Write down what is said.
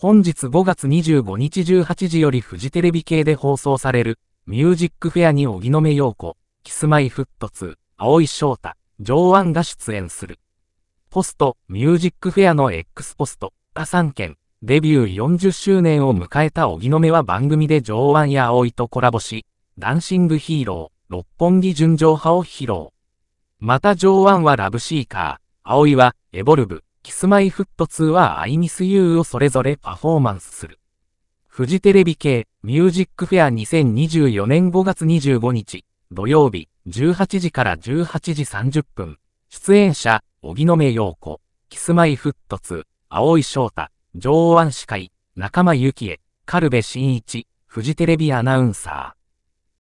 本日5月25日18時よりフジテレビ系で放送される、ミュージックフェアに荻野目洋子、キスマイフット2、青井翔太、ジョーアンが出演する。ポスト、ミュージックフェアの X ポスト、他3件、デビュー40周年を迎えた荻野目は番組でジョーアンや青井とコラボし、ダンシングヒーロー、六本木純情派を披露。またジョーアンはラブシーカー、青井はエボルブ、キスマイフット2は I miss you をそれぞれパフォーマンスする。フジテレビ系ミュージックフェア2024年5月25日土曜日18時から18時30分。出演者、荻野目洋子、キスマイフット2、青井翔太、上腕司会、仲間由紀恵、軽部慎一、フジテレビアナウンサー。